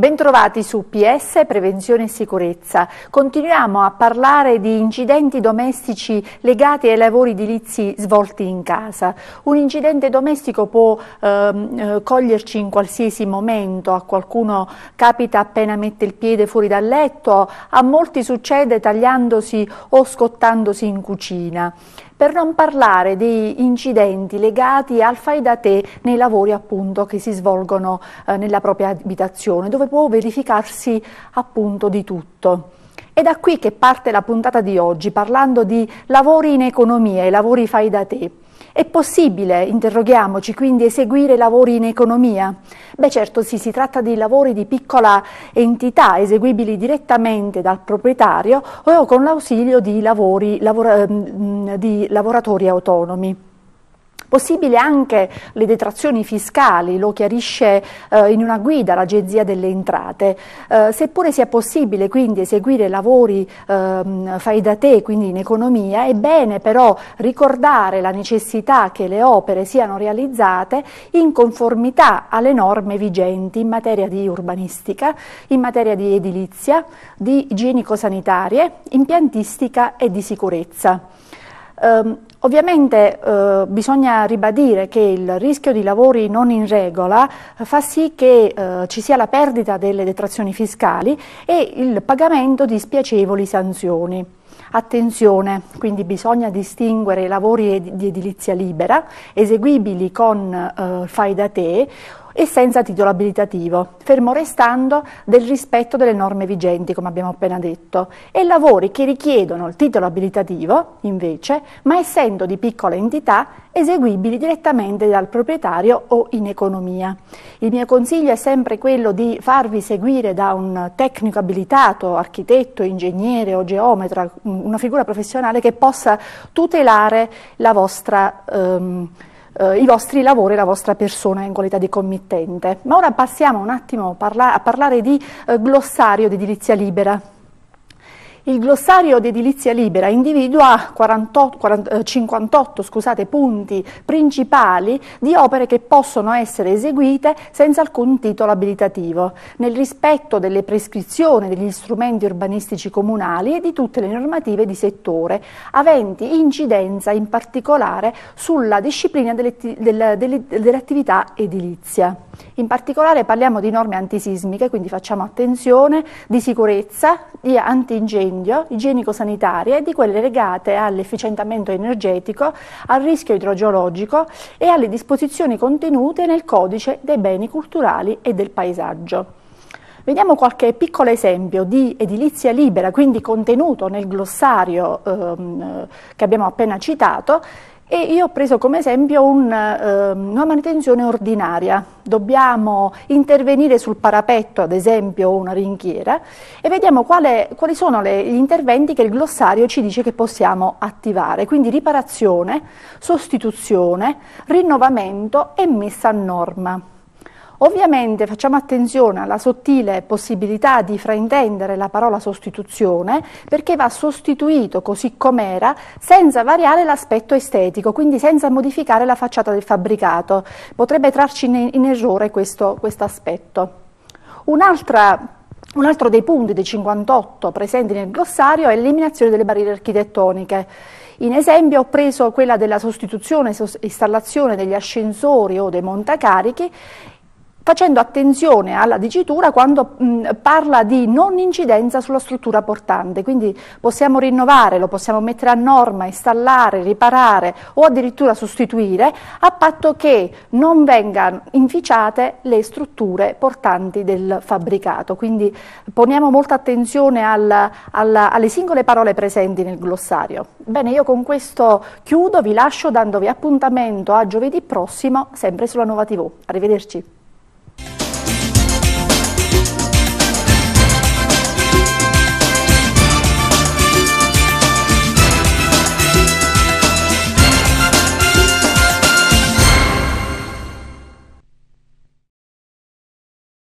Bentrovati su PS Prevenzione e Sicurezza. Continuiamo a parlare di incidenti domestici legati ai lavori edilizi svolti in casa. Un incidente domestico può ehm, eh, coglierci in qualsiasi momento, a qualcuno capita appena mette il piede fuori dal letto, a molti succede tagliandosi o scottandosi in cucina per non parlare di incidenti legati al fai da te nei lavori appunto che si svolgono eh, nella propria abitazione, dove può verificarsi appunto di tutto. È da qui che parte la puntata di oggi, parlando di lavori in economia e lavori fai da te. È possibile, interroghiamoci, quindi eseguire lavori in economia? Beh certo sì, si tratta di lavori di piccola entità, eseguibili direttamente dal proprietario o con l'ausilio di, lavori, lavora, ehm, di lavoratori autonomi. Possibile anche le detrazioni fiscali, lo chiarisce eh, in una guida l'Agenzia delle Entrate. Eh, seppure sia possibile quindi eseguire lavori ehm, fai da te, quindi in economia, è bene però ricordare la necessità che le opere siano realizzate in conformità alle norme vigenti in materia di urbanistica, in materia di edilizia, di igienico-sanitarie, impiantistica e di sicurezza. Um, ovviamente uh, bisogna ribadire che il rischio di lavori non in regola eh, fa sì che uh, ci sia la perdita delle detrazioni fiscali e il pagamento di spiacevoli sanzioni. Attenzione, quindi bisogna distinguere i lavori ed di edilizia libera, eseguibili con uh, fai da te, e senza titolo abilitativo, fermo restando del rispetto delle norme vigenti, come abbiamo appena detto, e lavori che richiedono il titolo abilitativo, invece, ma essendo di piccola entità, eseguibili direttamente dal proprietario o in economia. Il mio consiglio è sempre quello di farvi seguire da un tecnico abilitato, architetto, ingegnere o geometra, una figura professionale che possa tutelare la vostra... Ehm, eh, i vostri lavori e la vostra persona in qualità di committente. Ma ora passiamo un attimo parla a parlare di eh, glossario di edilizia libera. Il glossario di edilizia libera individua 48, 40, 58 scusate, punti principali di opere che possono essere eseguite senza alcun titolo abilitativo, nel rispetto delle prescrizioni degli strumenti urbanistici comunali e di tutte le normative di settore, aventi incidenza in particolare sulla disciplina dell'attività edilizia. In particolare parliamo di norme antisismiche, quindi facciamo attenzione, di sicurezza, di antingendi, incendio, igienico-sanitarie e di quelle legate all'efficientamento energetico, al rischio idrogeologico e alle disposizioni contenute nel codice dei beni culturali e del paesaggio. Vediamo qualche piccolo esempio di edilizia libera, quindi contenuto nel glossario ehm, che abbiamo appena citato, e io ho preso come esempio un, eh, una manutenzione ordinaria. Dobbiamo intervenire sul parapetto, ad esempio, o una ringhiera, e vediamo quale, quali sono le, gli interventi che il glossario ci dice che possiamo attivare. Quindi riparazione, sostituzione, rinnovamento e messa a norma. Ovviamente facciamo attenzione alla sottile possibilità di fraintendere la parola sostituzione perché va sostituito così com'era senza variare l'aspetto estetico, quindi senza modificare la facciata del fabbricato. Potrebbe trarci in, in errore questo quest aspetto. Un'altra un altro dei punti dei 58 presenti nel glossario è l'eliminazione delle barriere architettoniche. In esempio ho preso quella della sostituzione e installazione degli ascensori o dei montacarichi facendo attenzione alla dicitura quando mh, mm, parla di non incidenza sulla struttura portante, quindi possiamo rinnovare, lo possiamo mettere a norma, installare, riparare o addirittura sostituire, a patto che non vengano inficiate le strutture portanti del fabbricato. Quindi poniamo molta attenzione al, alla, alle singole parole presenti nel glossario. Bene, io con questo chiudo, vi lascio dandovi appuntamento a giovedì prossimo, sempre sulla Nuova TV. Arrivederci.